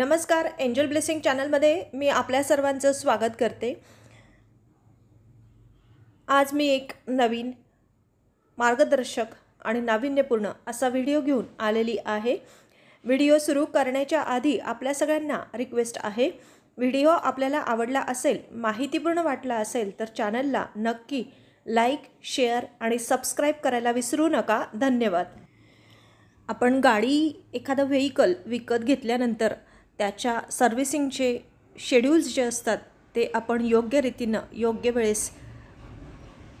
नमस्कार angel blessing चॅनलमध्ये मी आपल्या सर्वांचं स्वागत करते आज मी एक नवीन मार्गदर्शक आणि नाविन्यपूर्ण असा व्हिडिओ घेऊन आलेली आहे व्हिडिओ सुरू करण्याच्या आधी आपल्या सगळ्यांना रिक्वेस्ट आहे व्हिडिओ आपल्याला आवडला असेल माहितीपूर्ण वाटला असेल तर चॅनलला नक्की लाईक शेअर आणि सबस्क्राईब करायला विसरू नका धन्यवाद आपण गाडी एखादं व्हेईकल विकत घेतल्यानंतर त्याच्या सर्व्हिसिंगचे शेड्यूल्स जे असतात ते आपण योग्य रीतीनं योग्य वेळेस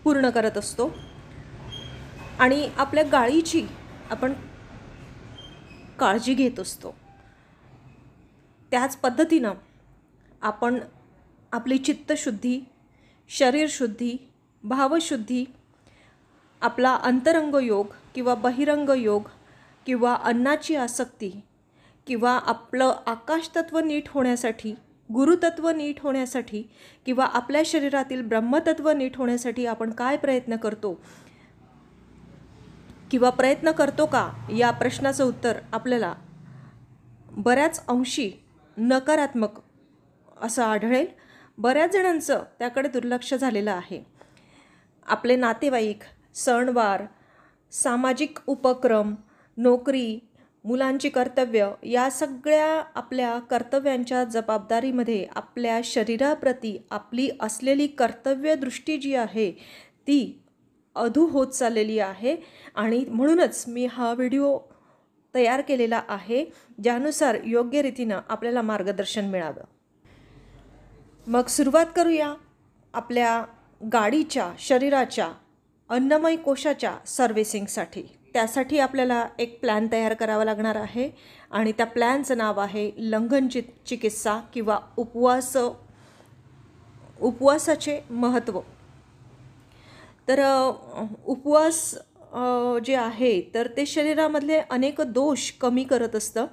पूर्ण करत असतो आणि आपल्या गाळीची आपण काळजी घेत असतो त्याच पद्धतीनं आपण आपली चित्तशुद्धी शरीरशुद्धी भावशुद्धी आपला अंतरंग योग किंवा बहिरंग योग किंवा अन्नाची आसक्ती किंवा आपलं आकाशतत्व नीट होण्यासाठी गुरुतत्व नीट होण्यासाठी किंवा आपल्या शरीरातील ब्रह्मतत्व नीट होण्यासाठी आपण काय प्रयत्न करतो किंवा प्रयत्न करतो का या प्रश्नाचं उत्तर आपल्याला बऱ्याच अंशी नकारात्मक असं आढळेल बऱ्याच जणांचं त्याकडे दुर्लक्ष झालेलं आहे आपले नातेवाईक सणवार सामाजिक उपक्रम नोकरी मुलांची कर्तव्य या सगळ्या आपल्या कर्तव्यांच्या जबाबदारीमध्ये आपल्या शरीराप्रती आपली असलेली कर्तव्यदृष्टी जी आहे ती अधू होत चाललेली आहे आणि म्हणूनच मी हा व्हिडिओ तयार केलेला आहे ज्यानुसार योग्य रीतीनं आपल्याला मार्गदर्शन मिळावं मग सुरुवात करूया आपल्या गाडीच्या शरीराच्या अन्नमय कोशाच्या सर्व्हिसिंगसाठी त्यासाठी आपल्याला एक प्लॅन तयार करावा लागणार आहे आणि त्या प्लॅनचं नाव आहे लंघन चि चिकित्सा किंवा उपवास उपवासाचे महत्त्व तर उपवास जे आहे तर ते शरीरामधले अनेक दोष कमी करत असतं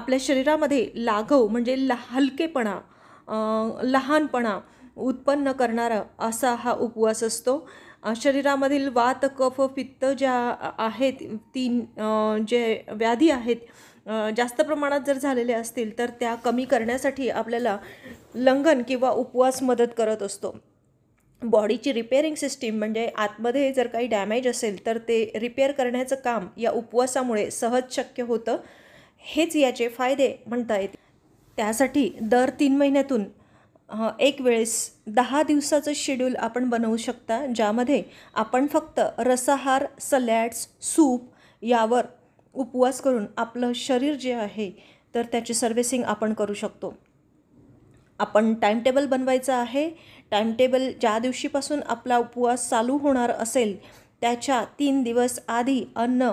आपल्या शरीरामध्ये लाघव म्हणजे ला हलकेपणा लहानपणा उत्पन्न करणारा असा हा उपवास असतो शरीरामधील वात कफ पित्त ज्या आहेत तीन जे व्याधी आहेत जास्त प्रमाणात जर झालेले असतील तर त्या कमी करण्यासाठी आपल्याला लंघन किंवा उपवास मदत करत असतो बॉडीची रिपेअरिंग सिस्टीम म्हणजे आतमध्ये जर काही डॅमेज असेल तर ते रिपेअर करण्याचं काम या उपवासामुळे सहज शक्य होतं हेच याचे फायदे म्हणता येते त्यासाठी दर तीन महिन्यातून एक वेळेस दहा दिवसाचं शेड्यूल आपण बनवू शकता ज्यामध्ये आपण फक्त रसाहार सलॅड्स सूप यावर उपवास करून आपलं शरीर जे आहे तर त्याची सर्व्हिसिंग आपण करू शकतो आपण टाईमटेबल बनवायचं आहे टाईमटेबल ज्या दिवशीपासून आपला उपवास चालू होणार असेल त्याच्या तीन दिवस आधी अन्न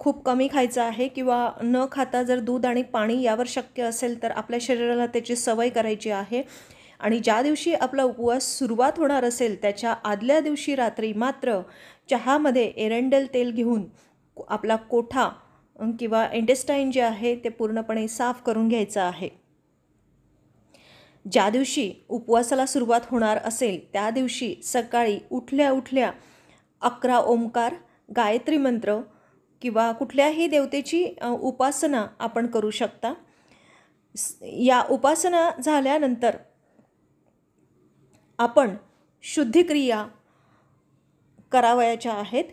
खूप कमी खायचं आहे किंवा न खाता जर दूध आणि पाणी यावर शक्य असेल तर आपल्या शरीराला त्याची सवय करायची आहे आणि ज्या दिवशी आपला उपवास सुरुवात होणार असेल त्याच्या आदल्या दिवशी रात्री मात्र चहामध्ये एरंडेल तेल घेऊन आपला कोठा किंवा एंटेस्टाईन जे आहे ते पूर्णपणे साफ करून घ्यायचं आहे ज्या दिवशी उपवासाला सुरुवात होणार असेल त्या दिवशी सकाळी उठल्या उठल्या अकरा ओमकार गायत्री मंत्र किंवा कुठल्याही देवतेची उपासना आपण करू शकता या उपासना झाल्यानंतर आपण शुद्धिक्रिया करावयाच्या आहेत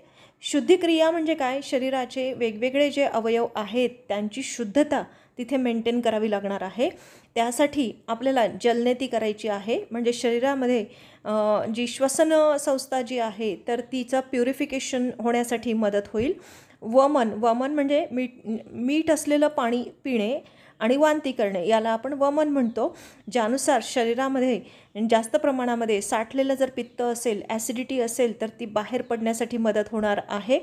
शुद्धिक्रिया म्हणजे काय शरीराचे वेगवेगळे जे अवयव आहेत त्यांची शुद्धता तिथे मेंटेन करावी लागणार आहे त्यासाठी आपल्याला जलनेती करायची आहे म्हणजे शरीरामध्ये जी श्वसन संस्था जी आहे तर तिचं प्युरिफिकेशन होण्यासाठी मदत होईल वमन वमन म्हणजे मीठ मीठ असलेलं पाणी पिणे आणि वांती करणे याला आपण वमन म्हणतो ज्यानुसार शरीरामध्ये जास्त प्रमाणामध्ये साठलेलं जर पित्त असेल ॲसिडिटी असेल तर ती बाहेर पडण्यासाठी मदत होणार आहे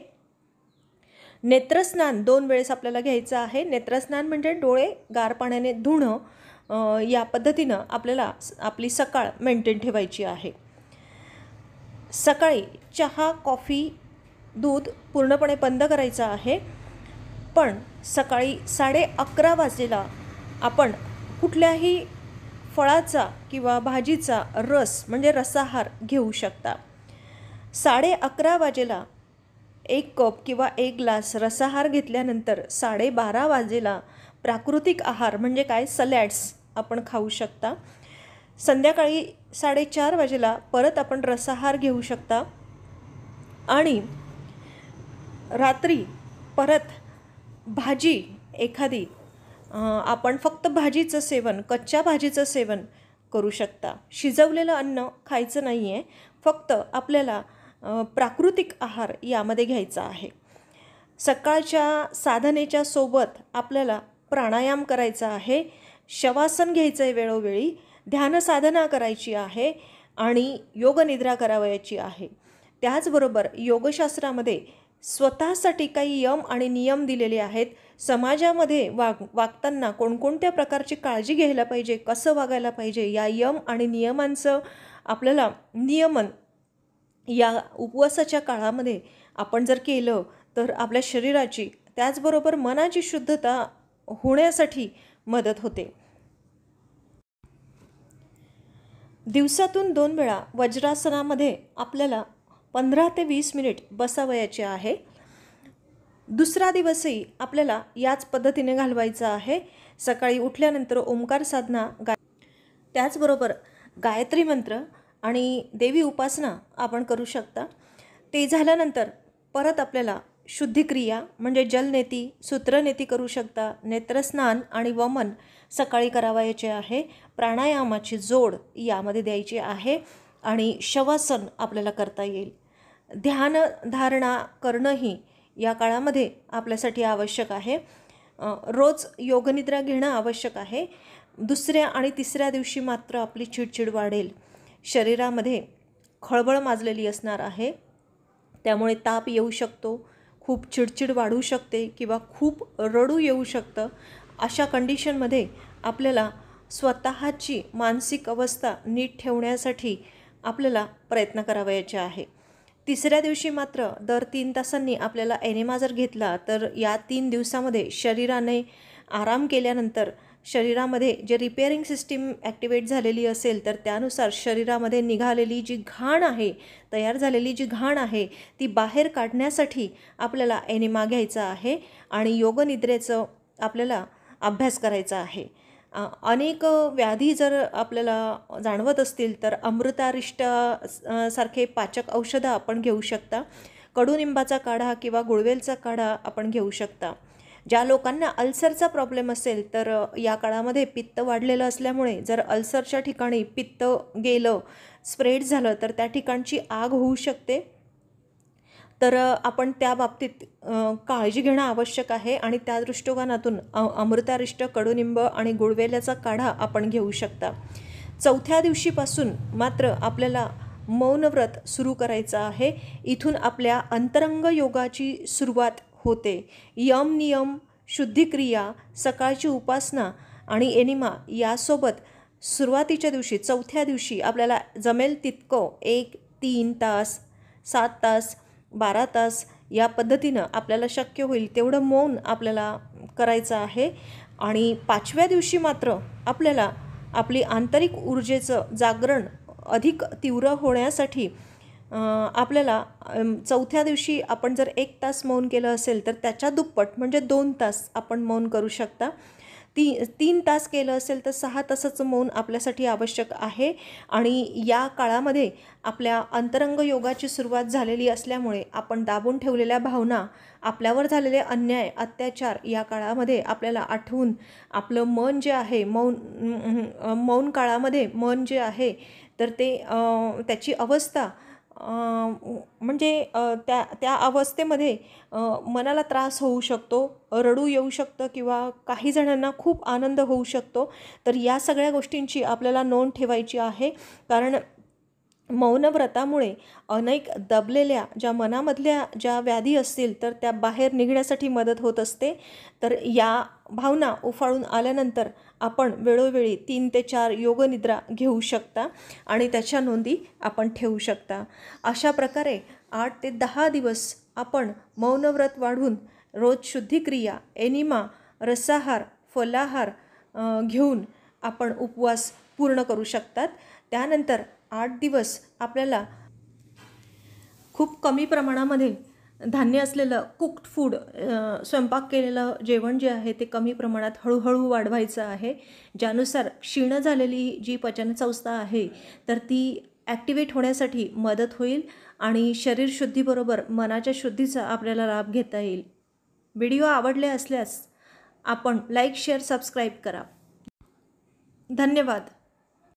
नेत्रस्नान दोन वेळेस आपल्याला घ्यायचं आहे नेत्रस्नान म्हणजे डोळे गार पाण्याने धुणं या पद्धतीनं आपल्याला आपली सकाळ मेंटेन ठेवायची आहे सकाळी चहा कॉफी दूध पूर्णपणे बंद करायचं आहे पण सकाळी साडे अकरा वाजेला आपण कुठल्याही फळाचा किंवा भाजीचा रस म्हणजे रसाहार घेऊ शकता साडे अकरा वाजेला एक कप किंवा एक ग्लास रसाहार घेतल्यानंतर साडेबारा वाजेला प्राकृतिक आहार म्हणजे काय सलॅड्स आपण खाऊ शकता संध्याकाळी साडेचार वाजेला परत आपण रसाहार घेऊ शकता आणि रात्री परत भाजी एखादी आपण फक्त भाजीचं सेवन कच्च्या भाजीचं सेवन करू शकता शिजवलेलं अन्न खायचं नाही आहे फक्त आपल्याला प्राकृतिक आहार यामध्ये घ्यायचा आहे सकाळच्या साधनेच्या सोबत आपल्याला प्राणायाम करायचा आहे शवासन घ्यायचं आहे वेळोवेळी ध्यानसाधना करायची आहे आणि योगनिद्रा करावयाची आहे त्याचबरोबर योगशास्त्रामध्ये स्वतःसाठी काही यम आणि नियम दिलेले आहेत समाजामध्ये वाग वागताना कोणकोणत्या प्रकारची काळजी घ्यायला पाहिजे कसं वागायला पाहिजे या यम आणि नियमांचं आपल्याला नियमन या उपवासाच्या काळामध्ये आपण जर केलं तर आपल्या शरीराची त्याचबरोबर मनाची शुद्धता होण्यासाठी मदत होते दिवसातून दोन वेळा वज्रासनामध्ये आपल्याला पंधरा ते वीस मिनिट बसावयाचे आहे दुसरा दिवसही आपल्याला याच पद्धतीने घालवायचा आहे सकाळी उठल्यानंतर ओंकार साधना गाय त्याचबरोबर गायत्री मंत्र आणि देवी उपासना आपण करू शकता ते झाल्यानंतर परत आपल्याला शुद्धिक्रिया म्हणजे जलनेती सूत्रनेती करू शकता नेत्रस्नान आणि वमन सकाळी करावायचे आहे प्राणायामाची जोड यामध्ये द्यायची आहे आणि शवासन आपल्याला करता येईल ध्यान धारणा करणंही या काळामध्ये आपल्यासाठी आवश्यक आहे रोज योगनिद्रा घेणं आवश्यक आहे दुसऱ्या आणि तिसऱ्या दिवशी मात्र आपली चिडचिड वाढेल शरीरामध्ये खळबळ माजलेली असणार आहे त्यामुळे ताप येऊ शकतो खूप चिडचिड वाढू शकते किंवा खूप रडू येऊ शकतं अशा कंडिशनमध्ये आपल्याला स्वतःची मानसिक अवस्था नीट ठेवण्यासाठी आपल्याला प्रयत्न करावयाचे आहे तिसऱ्या दिवशी मात्र दर तीन तासांनी आपल्याला एनेमा जर घेतला तर या तीन दिवसामध्ये शरीराने आराम केल्यानंतर शरीरामध्ये जे रिपेअरिंग सिस्टीम ॲक्टिवेट झालेली असेल तर त्यानुसार शरीरामध्ये निघालेली जी घाण आहे तयार झालेली जी घाण आहे ती बाहेर काढण्यासाठी आपल्याला एनिमा घ्यायचा आहे आणि योगनिद्रेचं आपल्याला अभ्यास करायचा आहे अनेक व्याधी जर आपल्याला जाणवत असतील तर अमृतारिष्ट सारखे पाचक औषधं आपण घेऊ शकता कडुनिंबाचा काढा किंवा गुळवेलचा काढा आपण घेऊ शकता ज्या लोकांना अल्सरचा प्रॉब्लेम असेल तर या काळामध्ये पित्त वाढलेलं असल्यामुळे जर अल्सरच्या ठिकाणी पित्त गेलं स्प्रेड झालं तर त्या ठिकाणची आग होऊ शकते तर आपण त्या बाबतीत काळजी घेणं आवश्यक आहे आणि त्या दृष्टिकोनातून अमृतारिष्ट कडुनिंब आणि गुळवेल्याचा काढा आपण घेऊ शकता चौथ्या दिवशीपासून मात्र आपल्याला मौनव्रत सुरू करायचं आहे इथून आपल्या अंतरंग योगाची सुरुवात होते यम नियम शुद्धिक्रिया सकाळची उपासना आणि एनिमा यासोबत सुरुवातीच्या दिवशी चौथ्या दिवशी आपल्याला जमेल तितकं एक तीन तास सात तास बारा तास या पद्धतीनं आपल्याला शक्य होईल तेवढं मौन आपल्याला करायचं आहे आणि पाचव्या दिवशी मात्र आपल्याला आपली आंतरिक ऊर्जेचं जागरण अधिक तीव्र होण्यासाठी आपल्याला चौथ्या दिवशी आपण जर एक तास मौन केलं असेल तर त्याच्या दुप्पट म्हणजे दोन तास आपण मौन करू शकता ती तीन तास केलं असेल तर सहा तासाचं मौन आपल्यासाठी आवश्यक आहे आणि या काळामध्ये आपल्या अंतरंग योगाची सुरुवात झालेली असल्यामुळे आपण दाबून ठेवलेल्या भावना आपल्यावर झालेले अन्याय अत्याचार या काळामध्ये आपल्याला आठवून आपलं मन जे आहे मौन मौन काळामध्ये मन जे आहे तर ते त्याची अवस्था म्हणजे त्या त्या अवस्थेमध्ये मनाला त्रास होऊ शकतो रडू येऊ शकतं किंवा काही जणांना खूप आनंद होऊ शकतो तर या सगळ्या गोष्टींची आपल्याला नोंद ठेवायची आहे कारण मौनव्रतामुळे अनेक दबलेल्या ज्या मनामधल्या ज्या व्याधी असतील तर त्या बाहेर निघण्यासाठी मदत होत असते तर या भावना उफाळून आल्यानंतर आपण वेळोवेळी तीन ते चार योगनिद्रा घेऊ शकता आणि त्याच्या नोंदी आपण ठेवू शकता अशा प्रकारे आठ ते दहा दिवस आपण मौनव्रत वाढून रोज शुद्धिक्रिया एनिमा रसाहार फलाहार घेऊन आपण उपवास पूर्ण करू शकतात त्यानंतर आठ दिवस आपल्याला खूप कमी प्रमाणामध्ये धान्य असलेलं कुक्ड फूड स्वयंपाक केलेलं जेवण जे आहे ते कमी प्रमाणात हळूहळू वाढवायचं आहे ज्यानुसार क्षीण झालेली जी पचनसंस्था आहे तर ती ॲक्टिवेट होण्यासाठी मदत होईल आणि शरीर शुद्धीबरोबर मनाच्या शुद्धीचा आपल्याला लाभ घेता येईल व्हिडिओ आवडले असल्यास आपण लाईक शेअर सबस्क्राईब करा धन्यवाद